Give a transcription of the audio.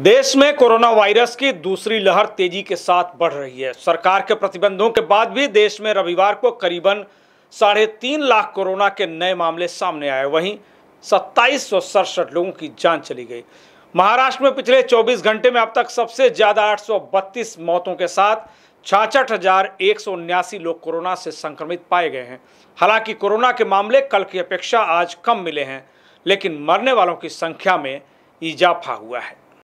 देश में corona virus की दूसरी लहर तेजी के साथ बढ़ रही है सरकार के प्रतिबंधों के बाद भी देश में रविवार को करीबन साढ़े तीन लाख कोरोना के नए मामले सामने आए वहीं सत्ताईस सौ सड़सठ लोगों की जान चली गई महाराष्ट्र में पिछले 24 घंटे में अब तक सबसे ज़्यादा 832 मौतों के साथ छाछठ लोग कोरोना से संक्रमित पाए गए हैं हालांकि कोरोना के मामले कल की अपेक्षा आज कम मिले हैं लेकिन मरने वालों की संख्या में इजाफा हुआ है